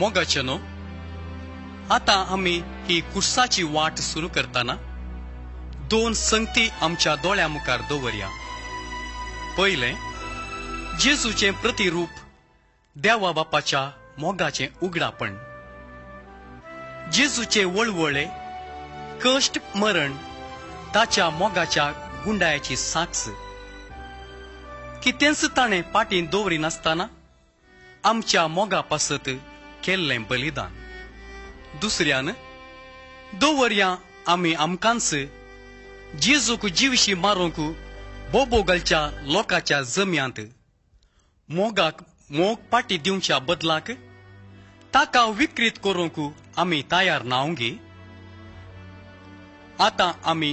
मग अचनो आता आम्ही ही कुर्साची वाट सुरू करताना दोन संगती आमच्या दोळ्या मुखार दवरया पहिले जेजूचे प्रतिरूप देवा बापाच्या मोगाचे उगडापण जेजूचे वळवळे कष्ट मरण ताच्या मोगाच्या गुंडायाची साक्ष कितेंच ताणें पाटीन दवरिनासतना आमच्या मोगा पासत केल्लें बलिदान दुसऱ्यान दवरया आमी आमकांच जेजूक जिवशी मारूंक बोबोगलच्या लोकाच्या जमयांत मोगाक मोग पाटी दिवच्या बदलाक ताका विक्रीत करूंक आमी तयार नावंगी आतां आमी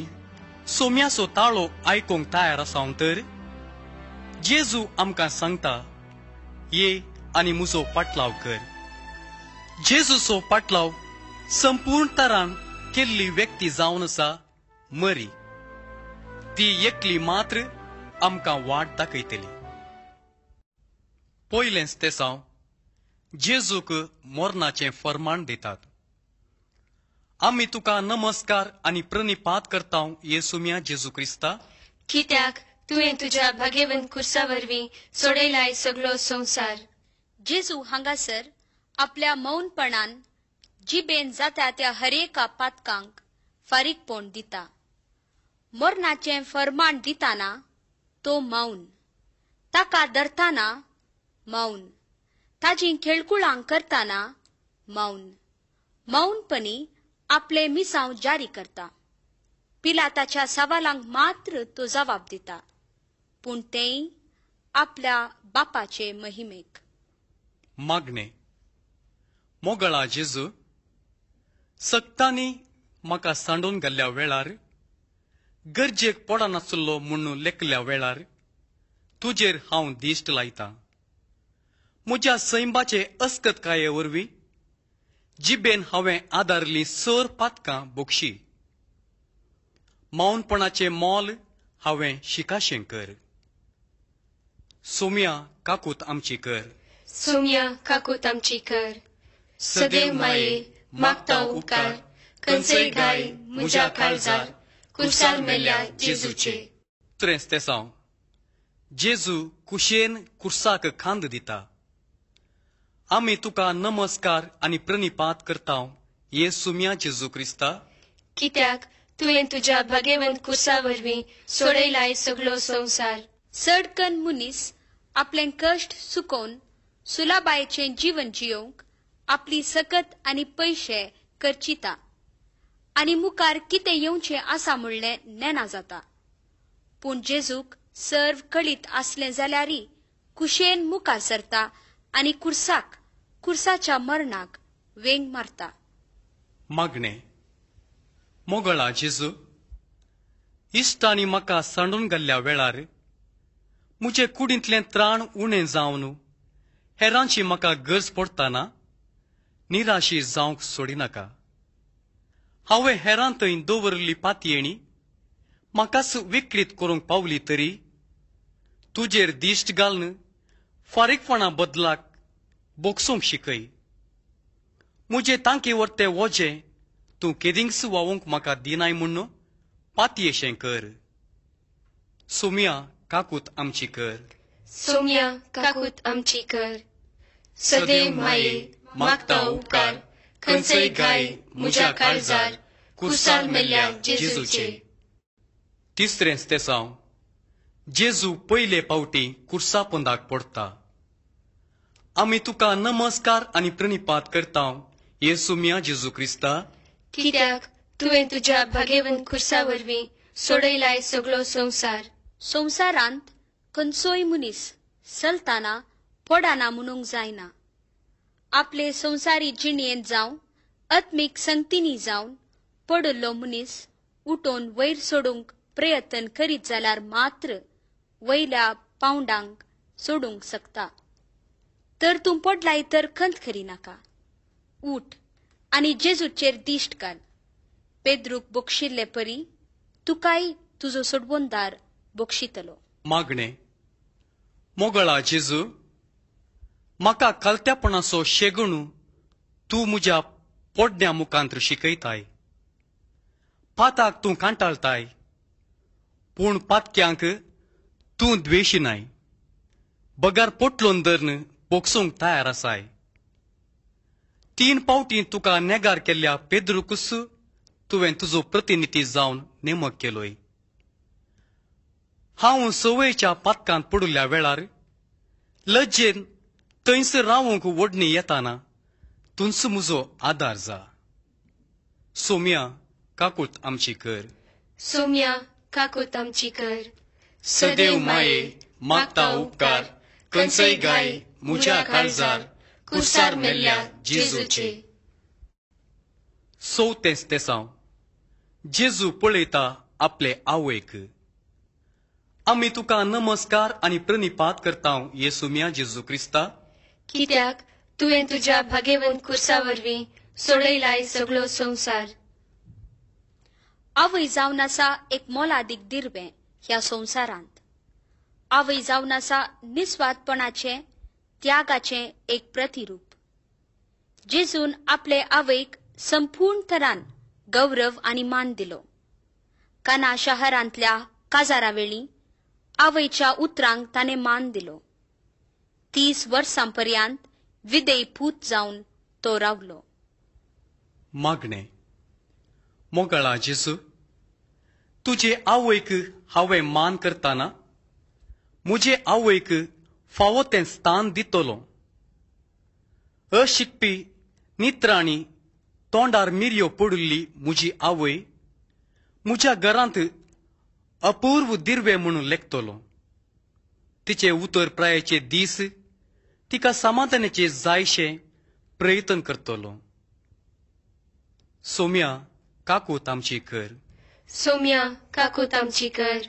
सोम्याचो ताळो आयकूंक तयार आसावन तर जेजू आमकां सांगता ये आनी मुजो पाटलाव कर जेजूचो पाटलाव संपूर्ण तरान केल्ली व्यक्ती जावन आसा मरी ती एकली मात्र आमकां वाट दाखयतली पयलेंच ते सावन जेजूक मोरणाचें फर्माण दितात आमी तुका नमस्कार आनी प्रनिपात करता येसुमिया जेजू क्रिस्ता कित्याक तुवें तुज्या भागेवंत खुर्सा वरवीं सोडयलाय सगळो संसार जेजू हांगासर आपल्या मौनपणान जिबेन जाता त्या हरेका पातकांक फारीक पोंड दिता मरणाचें फरमान दिताना तो मौन ताका धरतना मौन ताजी खेळकुळां करताना मौन मौनपणी आपले मिसांव जारी करता पिलाताच्या सवालांक मात्र तो जबाब दिता पूण तेय आपल्या बापाचे महिमेक मागणे मोगळा जेजू सक्तांनी म्हाका सांडून घाल्ल्या वेळार गरजेक पोडा नासुल्लो म्हणून लेखल्या वेळार तुजेर हांव दिश्ट लायता म्हज्या सैमाचे अस्कतकाये वरवीं जिबेन हांवें आदारली सर पातकां बोगशी मावनपणाचें मोल हांवें शिकाशें कर सोमिया काकूत आमची कर सोमिया काकूत आमची कर सदैव माये मागता उपकार कंसय गाय मुजा काळजार कुशाल मेल्या जेजूचे त्रेस जेजू कुशेन कुर्साक खांद दिता आमी तुका नमस्कार आनी प्रणिपात करता हे सुम्या जेजू क्रिस्ता कित्याक तुवें तुज्या भगेवंत कुर्सा वरवीं सोडयलाय सगळो संवसार सडकन मुनीस आपलें कश्ट सुकोवन सुलाबायेचें जीवन जियोवंक आपली सकत आणि पयशे करचिता आणि मुखार कितें येऊचे आसा म्हणले नेना जाता पूण जेजूक सर्व कळीत असले जाल्यारय कुशेन मुखार सरता आनी कुर्साक कुर्साच्या मरणाक वेंग मारता मागणे मोगळा जेजू इश्टांनी मका म्हाका सांडून गल्ल्या वेळार म्हजे कुडींतलें त्राण उणें जावन हेरांची म्हाका गरज पडताना निराशी जावंक सोडिनाका हांवें हेरांत थंय दवरली पातयेणी म्हाकाच विकृत करूंक पावली तरी तुजेर दिश्ट घालन फारीकपणा बदलाक बोगसूंक शिकय म्हजे तांके वरते वजे तूं केदींच वावूंक म्हाका दिनाय म्हण पातयेशें कर सोमिया काकूत आमची कर सोमिया काकूत आमची कर सदैव माये मागता उपकार गाय मुजा काळजार मेल्या जेजूचे तिसरेंच ते जेजू पयले पावटी कुर्सा पोंदाक पडता आमी तुका नमस्कार आनी प्रणिपात करता हे मिया जेजू क्रिस्ता कित्याक तुवें तुज्या भागेवन कुर्सा वरवीं सोडयलाय सगळो संसार संवसारांत खंयचोय मनीस चलतना पडना म्हणूंक जायना आपले संसारी जिणेंत जावं आत्मिक संतींनी जावन पडलो मनीस उठून वयर सोडूंक प्रयत्न करीत जाल्यार मात्र वयल्या पावंडांक सोडूंक शकता तर तूं पडलाय तर खंत करिनाका उठ आनी जेजूचेर दिश्ट घाल पेद्रूक बोक्षिल्ले परी तुकाय तुजो सोडबोनदार बोक्षितलो मागणे मोगळा जेजू म्हाका कलत्यापणाचो शेगणू तूं म्हज्या पोडण्या मुखांत शिकयताय पाताक तूं कांटाळताय पूण पातक्यांक तूं द्वेशिनाय बगार पोटलोन धरन बोक्सूंक तयार आसाय तीन पावटी तुका नेगार केल्ल्या पेद्रुकूस तुवें तुजो प्रतिनिधी जावन नेमक केलोय हांव सवयच्या पातकांत पडुल्ल्या वेळार लज्जेन तैंस रावूंक ओढणी येताना तुंच मुजो आदार जा सोम्या काकूत आमची कर सोम्या काकूत आमची कर सदैव माये मागता उपकार कंसई गाय मुझ्या काळजार कुसार मेल्ल्या जेजूचे सो तेस तेसांव जेजू पळयता आपले आवयक आम्ही तुका नमस्कार आणि प्रणिपात ये येसुम्या जेजू क्रिस्ता कित्याक तुवें तुज्या भागेवन खुर्सावरवीं सोडयलाय सगळो संवसार आवय जावन आसा एक मोलादीक दिर्बें ह्या संवसारांत आवय जावन आसा निस्वार्थपणाचे त्यागाचें एक प्रतिरूप जेजून आपले आवयक संपूर्ण तरान गौरव आणि मान दिलो काना शहरांतल्या काजारावेळी आवयच्या उतरांक ताणें मान दिलो तीस वर्षांपर्यंत विदेयभूत जाऊन तो रावलो मागणे मोगळा जेसू तुजे आवयक हांवें मान करताना मुझे आवयक फावो ते स्थान दितलो अशिकपी नित्राणी तोंडार मिरयो पडुल्ली म्हजी आवय म्हज्या घरांत अपूर्व दिर्वे म्हणून लेखतलो तिचे उतर प्रायाचे दीस तिका समाधानाचे जायशे प्रयत्न करतलो सोम्या काकूत आमची कर सोम्या काकूत आमची कर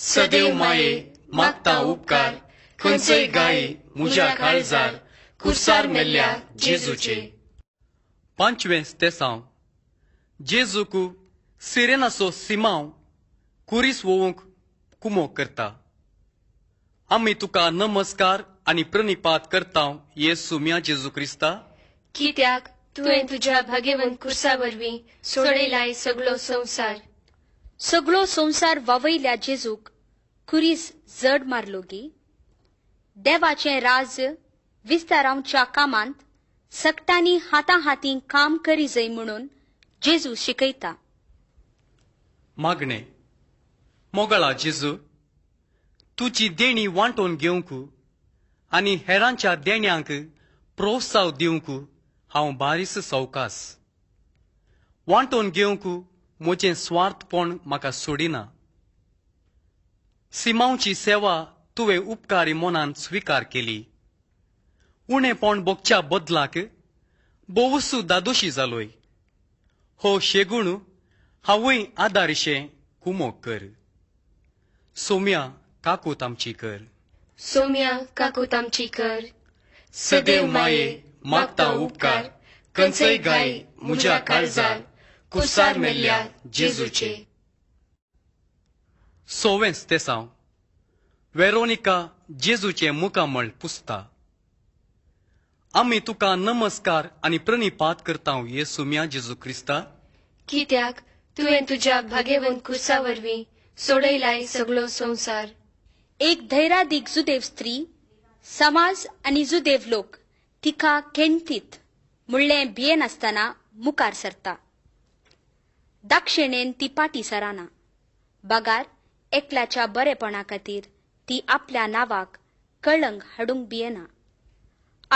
सदैव माये मागता उपकार खंयचय गाये मुज्या काळजार कुसार मेल्ल्या जेजूचे पांचवें तेसांव जेजूकू सिरेनाचो सिमांव कुरीस वोवंक कुमो करता आम्ही तुका नमस्कार आणि प्रणिपात करता ये म्या जेजू क्रिस्ता कित्याक तुवें तुज्या भागेवन कुर्सा वरवीं सोडेलाय सगळो संसार सगळो संसार वावयल्या जेजूक खुरीस जड मारलो गी देवाचें राज विस्तारांच्या कामांत सकटांनी हाता हाती काम करी जाय म्हणून जेजू शिकयता मागणे मोगळा जेजू तुजी देणी वांटोन घेऊकू आनी हेरांच्या देण्यांक प्रोत्साह दिवंक हांव बारीस सवकास वांटोवन घेवंक म्हजें स्वार्थपण म्हाका सोडिना सिमांवची सेवा तुवें उपकारी मनान स्विकार केली उणेपण बोगच्या बदलाक बोवसू दादोशी जालोय हो शेगूण हांवूय आदारशें कुमो कर सोम्या काकूत आमची कर सोम्या तामची कर सदैव माये मागता उपकार कंसई गाय मुजा काळजार कुसार मेल्या जेजूचे सोवें तेसांव वेरोनिका जेजूचे मुकामळ पुस्ता आमी तुका नमस्कार आणि प्रणिपात करता सोम्या जेजू क्रिस्ता कित्याक तुवें तुझ्या भागेवन कुसावरवी वरवीं सोडयलाय सगळो संसार एक धैराधिक जुदेव स्त्री समाज आणि जुदेव लोक तिका खेणतीत म्हणलें भियेनासतना मुखार सरता दाक्षिणेन ती पाटी सराना बागार एकल्याच्या बरेपणा खातीर ती आपल्या नावाक कळंग हाडूंक भियेना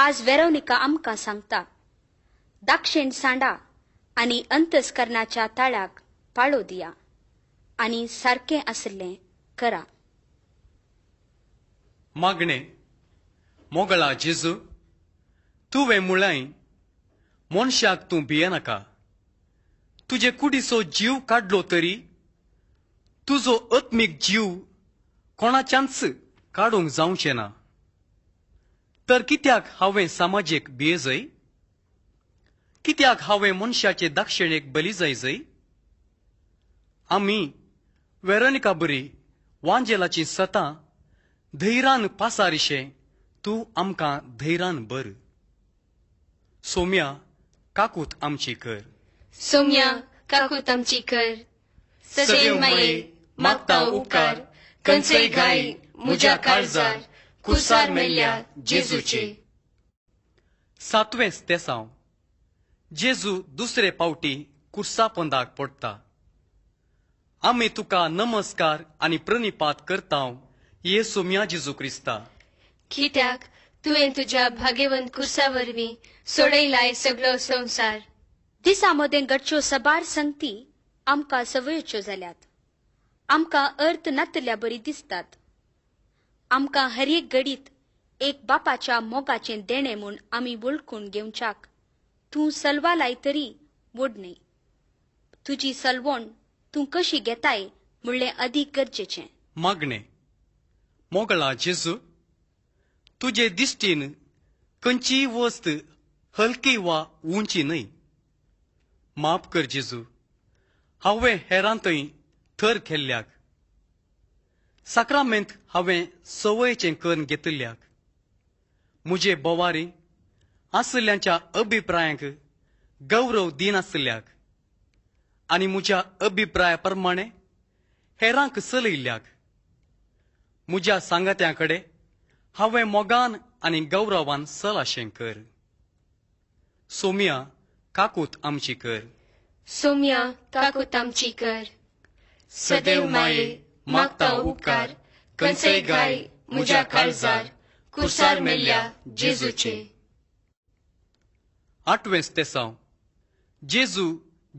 आज वेरोनिका आमकां सांगता दाक्षिण सांडा आणि अंतस्करणाच्या ताळ्याक पाळो दिया आणि सारखे असले करा मागणे मोगळा जेजू वे मुळाई मनशाक तूं भिये नाका तुजे कुडीचो जीव काडलो तरी तुजो अत्मीक जीव कोणाच्याच काडूंक जावचें ना तर कित्याक हांवें सामाजीक भियेजय कित्याक हांवें मनशाचे दाक्षिणेक बली जायजय आमी वेरोनिका बरी वांजेलाची सतां धैरान पासारिशे तू आमकां धैरान बर सोम्या काकूत आमची कर सोम्या काकूत आमची कर सदैव मागता उपकार गाई मुज्या काळजार कुसार मेल्या जेजूचे सातवेंच तेसांव जेजू दुसरे पावटी कुर्सा पोंदाक पडटा आमी तुका नमस्कार आनी प्रणिपात करतांव ये सुम्या जिजू क्रिस्ता कित्याक तुवें तुझ्या भाग्यवंत खुर्सावरवीं सोडयलाय सगळो संसार दिसा मदें घडच्यो सबार संगती आमकां सवयच्यो जाल्यात आमकां अर्थ नातल्या बरी दिसतात आमकां हर एक घडीत एक बापाच्या मोगाचें देणें म्हूण आमी वळखून घेवच्याक तूं सलवा लाय तरी वोडणय तुजी सलवण तूं कशी घेताय म्हणलें अदीक गरजेचें मागणें मोगळा जेजू तुझे दिश्टीन खंयचीय वस्त हलकी वा उंची न्हय माफ कर जेजू हांवें हेरांतय थर केल्ल्याक साक्रामेंत हांवें संवयचें कन्न घेतिल्ल्याक म्हजे बोवारी आसल्ल्यांच्या अभिप्रायांक गौरव दिनासल्याक आनी म्हज्या अभिप्राया प्रमाणे हेरांक चलयल्ल्याक म्हज्या कडे, हांवें मोगान आनी गौरवान सलाशें कर सोम्या काकूत आमची कर सोमिया काकूत आमची कर सदैव माये मागता उपकार कंसय गाय म्हज्या काळजार कुरसार मेल्या जेजूचे आठवेंच तेसांव जेजू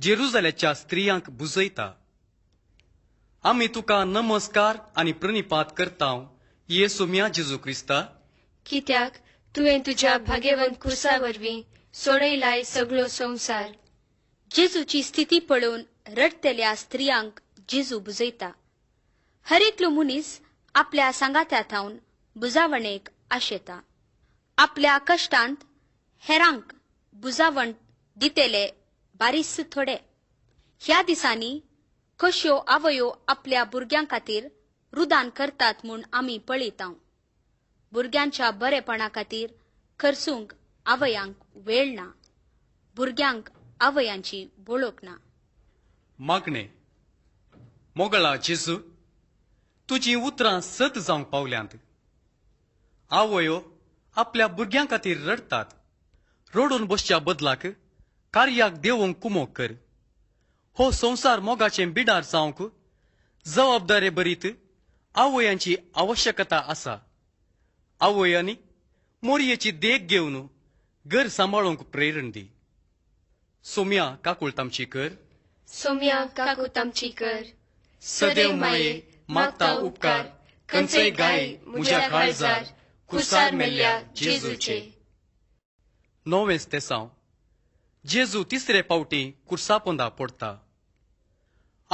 जेरुजल्याच्या स्त्रियांक बुजयता आम्ही तुका नमस्कार आणि प्रणिपात करतांव येसुमिया जेजू क्रिस्ता कित्याक तुवें तुज्या भाग्यवंत खुर्सा वरवीं सोडयलाय सगळो संवसार जेजूची स्थिती पळोवन रडतेल्या स्त्रियांक जेजू बुजयता हर एकलो मनीस आपल्या सांगात्या थावन बुजावणेक आशेता आपल्या कश्टांत हेरांक बुजावण दितेले बारीस थोडे ह्या दिसांनी कश्यो आवयो आपल्या भुरग्यां खातीर रुदान करतात म्हूण आमी पळयतां भुरग्यांच्या बरेपणा खातीर खरसूंक आवयांक वेळ ना भुरग्यांक आवयांची वळख ना मागणे मोगळा जेजू तुजी उतरां सत जावंक पावल्यांत आवयो आपल्या भुरग्यां खातीर रडतात रडून बसच्या बदलाक कार्याक देवोंक कुमो कर हो संसार मोगाचे बिडार जावंक जबाबदारे बरीत आवयांची आवश्यकता आसा आवयांनी मोरयेची देख घेऊन घर सांबाळूंक प्रेरण दी सोम्या तामची कर सोम्या काकू कर? सदैव माये मागता उपकार कंचे गाय मुझ्या काळजार कुसार मेल्ल्या जेजूचे जेजू तिसरे पावटी कुर्सापोंदा पडता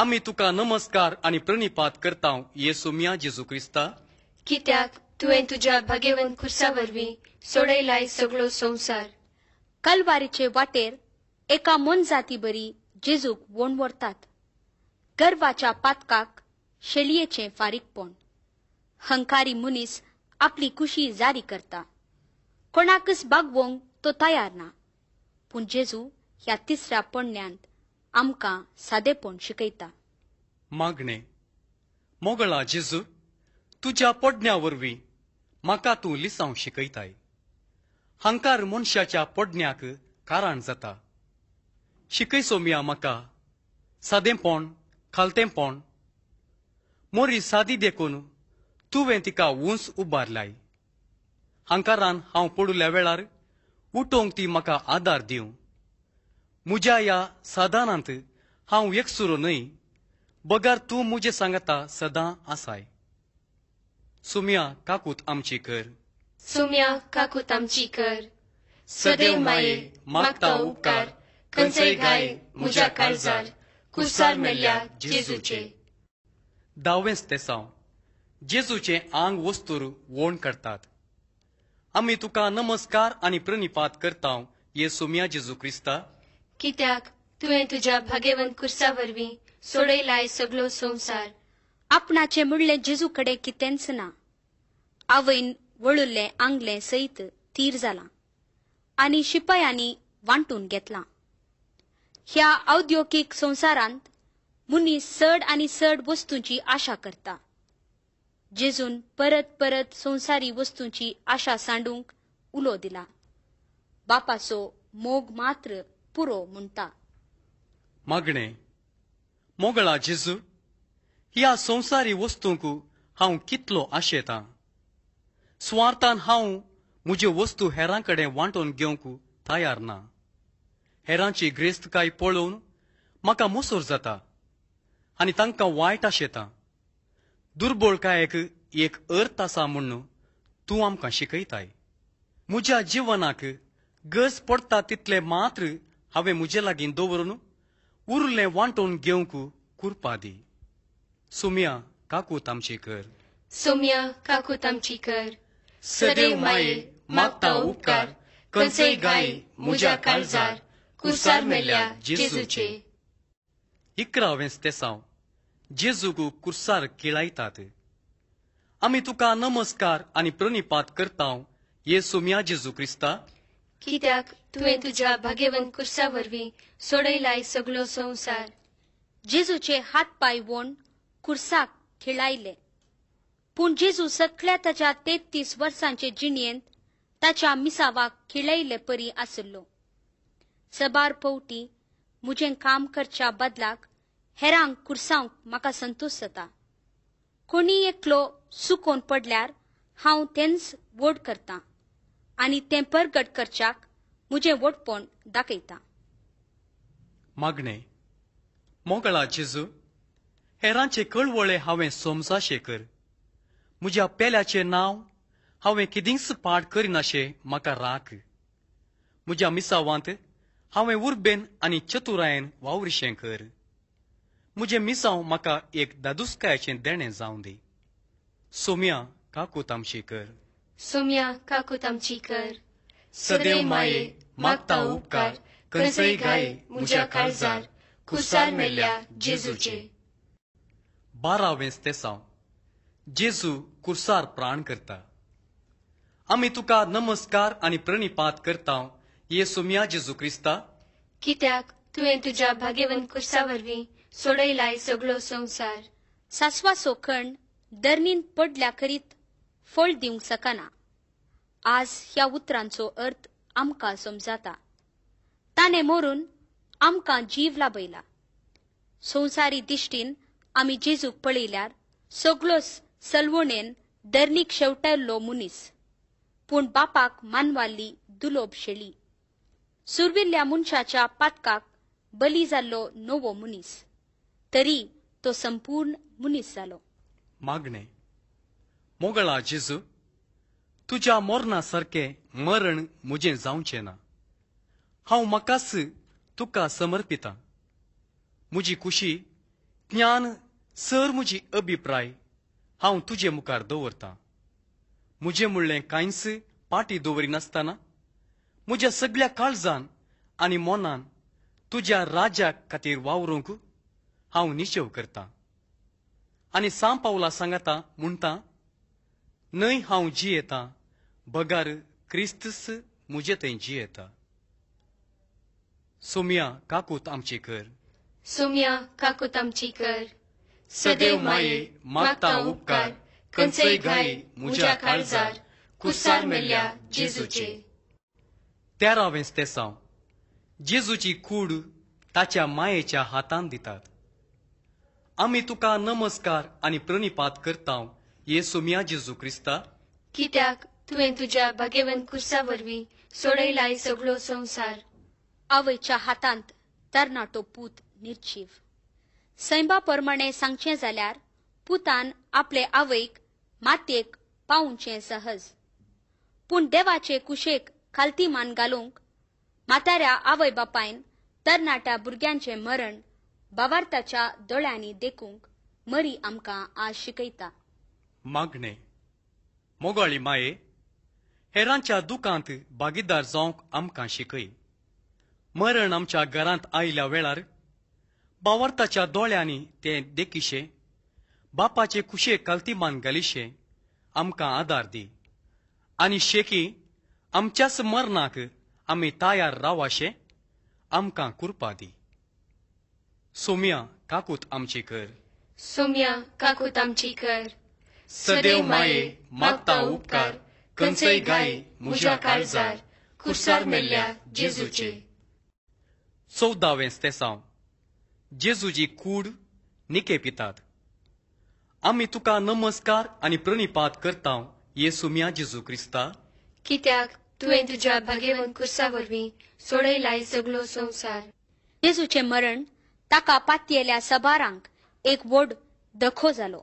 आम्ही तुका नमस्कार आणि प्रणिपात करता येसू मिया जेजू क्रिस्ता कित्याक तुवें तुज्या भगेवन खुर्सा वरवीं सोडयलाय सगळो संसार कलवारीचे वाटेर एका मनजाती बरी जेजूक वोण व्हरतात गर्वाच्या पातकाक शेलयेचें फारीकपण हंकारी मनीस आपली कुशी जारी करता कोणाकच बागवंक तो तयार ना पूण जेजू ह्या तिसऱ्या पडण्यांत आमकां सादेपण शिकयता मागणे मोगळा जेजू तुज्या पडण्यावरवी वरवीं म्हाका तूं लिसांव शिकयताय हांकार मनशाच्या पडण्याक कारण जाता शिकय सोमिया म्हाका सादेपण खालतेपण मोरी सादी देखून तुवें तिका उंच उबारलाय हांकारान हांव पडुल्या वेळार उटोंक ती म्हाका आदार दिवं म्हज्या या सादानांत हांव सुरो न्हय बगार तूं म्हजें सांगता सदां आसाय सुम्या काकूत आमची कर सुम्या काकूत आमची कर सदैव माये मागता उपकार खंयचय गाय म्हज्या काळजार कुसार मेल्ल्या जेजूचे दावेंच तेसांव जेजूचे आंग वस्तूर वोण करतात आम्ही तुका नमस्कार आणि प्रणिपात करताव येसुमिया जेजू क्रिस्ता कित्याक तुवें तुझ्या कुर्सा वरवी सोडयलाय सगळो संसार आपणाचे मुडले जेजू कडे कितेंच ना आवयन वळुल्ले आंगले सैत तीर जाला आणि शिपायांनी वांटून घेतला ह्या औद्योगिक संसारांत मुनीस सड आणि सड वस्तूंची आशा करता जेजून परत परत संसारी वस्तूंची आशा सांडूंक उलो दिला बापाचो मोग मात्र पुरो म्हणटा मागणे मोगळा जेजू ह्या संसारी वस्तूंक हांव कितलो आशेता. स्वार्थान हांव म्हज्यो वस्तू हेराकडे वांटून घेवंक तयार ना हेरांची ग्रेस्तकाय पळोवन म्हाका मसूर जाता आनी तांकां वायट आशेता एक एक अर्थ आसा ಮುಣ್ಣು तूं आमकां शिकयताय म्हज्या जिवनाक गज पडटा तितले मात्र हांवें म्हजे लागीं दवरून उरले वांटून घेवंक कुरपा दी सुम्या काकूत आमची कर सुम्या काकूत आमची कर सदैव माये मागता उपकार कसे गाय म्हज्या काळजार कुसार मेल्या जेजूचे इकरा हांवें तेसांव गो कुर्सार केळायतात आम्ही तुका नमस्कार आणि प्रणिपात ये येसुम्या जेजू क्रिस्ता कित्याक तुवें तुज्या भाग्यवन कुर्सा वरवीं सोडयलाय सगळो संसार जेजूचे हात पाय वण कुर्साक खेळायले पूण जेजू सगळ्या ताच्या तेहतीस वर्सांचे जिणेंत ताच्या मिसावाक खिळयले परी आसलो सबार पवटी मुजें काम करच्या बदलाक हेरांक खुर्सांक म्हाका संतोश जाता कोणी एकलो सुकोन पडल्यार हांव तेंच वोट करतां आनी तें परगट करच्याक म्हजें वोटपण दाखयता मागणें मोगळा जेजू हेरांचे कळवळे हांवें सोमसाशें कर म्हज्या पेल्याचे नांव हांवें किदिंच पाड करिनाशें म्हाका राख म्हज्या मिसावांत हांवें उर्बेन आनी चतुरायेन वावरशें कर मुझे मिसांव मका एक दादुसकायाचें देणे जाऊ दे सोम्या काकू तामशी कर सोम्या काकू तामची कर सदैव माये मागता उपकार कसई गाय मुझ्या काळजार खुशार मेल्या जेजूचे ते तेसांव जेजू कुरसार प्राण करता आम्ही तुका नमस्कार आणि प्रणिपात करता ये सोम्या जेजू क्रिस्ता कित्याक तुवें तुझ्या भाग्यवंत कुर्सा सोडयलाय सगळो संसार सासवा सोखण दर्नीन पडल्या करीत फळ दिवंक सकाना आज ह्या उतरांचो अर्थ आमकां समजाता ताणें मरून आमकां जीव लाबयला संवसारी दिश्टीन आमी जेजूक पळयल्यार सगळोच सलवणेन दर्नीक शेवटायल्लो मुनीस पूण बापाक मानवाल्ली दुलोब शेळी सुरविल्ल्या मनशाच्या पातकाक बली जाल्लो नवो मुनीस तरी तो संपूर्ण मुनीस झालो मागणे मोगळा जेजू तुझ्या मोरणा सारखे मरण मुजे जावचे ना हांव म्हाकाच तुका समर्पिता म्हजी खुशी ज्ञान सर मुजी अभिप्राय हांव तुजे मुखार दवरतां म्हजें म्हणलें कांयच पाटी दवरिनासतना म्हज्या सगळ्या काळजान आनी मोनान तुज्या राजा खातीर वावरूंक हांव निशेव करतां आनी सां पावला सांगता म्हणटा न्हय हांव जियेता बगार क्रिस्तस म्हजे थंय जियेता सोमिया काकूत आमची कर सोम्या काकूत आमची कर सदैव माये मागता उपकार कंचय घाई म्हज्या काळजार कुसार मेल्या जेजूचे तेरावें तेसांव जेजूची कूड ताच्या मायेच्या हातान दितात आम्ही तुका नमस्कार आणि प्रणिपात करता ये सुमिया जेजू क्रिस्ता कित्याक तुवें तुज्या भगेवन कुर्सा वरवीं सोडयलाय सगळो संसार आवयच्या हातांत तरणाटो पूत निर्जीव सैमा प्रमाणे सांगचें जाल्यार पुतान आपले आवयक मातयेक पावचे सहज पूण देवाचे कुशेक खालती मान घालूंक म्हाताऱ्या आवय बापायन तरणाट्या भुरग्यांचें मरण बावार्थाच्या दोळ्यांनी देखूंक मरी आमकां आज शिकयता मागणे मोगाळी माये हेरांच्या दुखांत भागीदार जावंक आमकां शिकय मरण आमच्या घरांत आयल्या वेळार बावार्थाच्या दोळ्यांनी ते देखीशे बापाचे कुशे कल्तीमान घालिशे आमकां आदार दी आनी शेकी आमच्याच मरणाक आमी तयार रावाशें आमकां कुरपा दी सोम्या काकूत आमची कर सोम्या काकूत आमची कर सदैव माये मागता उपकार कंसई गाई मुजा काळजार खुर्सार मेल्ल्या जेजूचे चौदावें तेसांव जेजूजी कूड निके पितात आमी तुका नमस्कार आणि प्रणिपात करता ये सुम्या जेजू क्रिस्ता कित्याक तुवें तुझ्या भागेवन कुर्सा वरवीं सोडयलाय सगलो संसार जेजूचे मरण ताका पातयेल्या सबारांक एक व्हड दखो जालो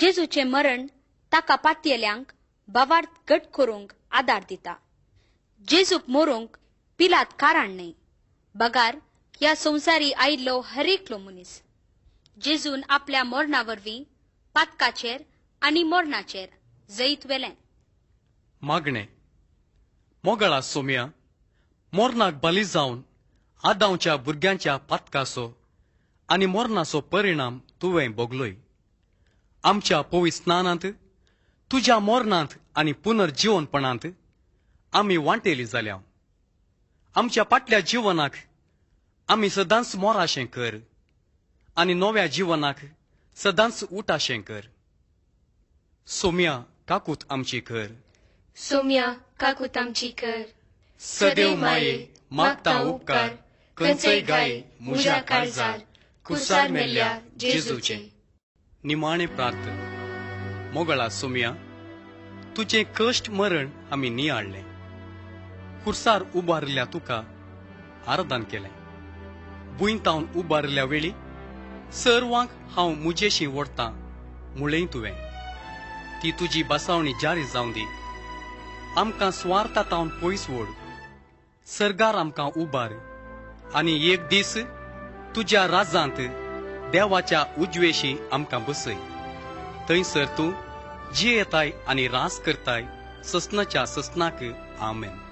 जेजूचे मरण ताका पातयेल्यांक बवार्थ घट करूंक आदार दिता जेजूक मोरूंक पिलात कारण न्हय बगार ह्या संवसारी आयिल्लो हरेकलो मनीस जेजून आपल्या मरणा वरवीं पातकाचेर आनी मरणाचेर जैत वेले मागणे मोगळा सोम्या मोरनाक बली जावन आदांच्या भुरग्यांच्या पातकाचो आनी मोरणाचो परिणाम तुवें भोगलोय आमच्या पोवी स्नानांत तुज्या मोरणांत आनी पुनर्जिवनपणांत आमी वांटेली जाल्या आमच्या पाटल्या जिवनाक आमी सदांच मोराशें कर आनी नव्या जिवनाक सदांच उटाशें कर सोम्या काकूत आमची कर सोम्या काकूत आमची कर सदैव माये मागता उपकार कंचय गाय मुझ्या काळजार कुसार मेल्या जेजूचे निमाणे प्रार्थ मोगळा सोमिया तुझे कष्ट मरण आम्ही नियाळले खुर्सार उबारल्या तुका आराधन केले तावून उबारल्या वेळी सर्वांक हांव मुजेशी ओढता मुळे तुवें ती तुजी बसावणी जारी जावं दी आमकां स्वार्थ तावन पयस वोड सरगार आमकां उबार आणि एक दीस तुझ्या राज्यांत देवाच्या उजवेशी आमकां बसय थंयसर तूं जियेताय आणि रास करताय सस्नाच्या सस्नाक आमेन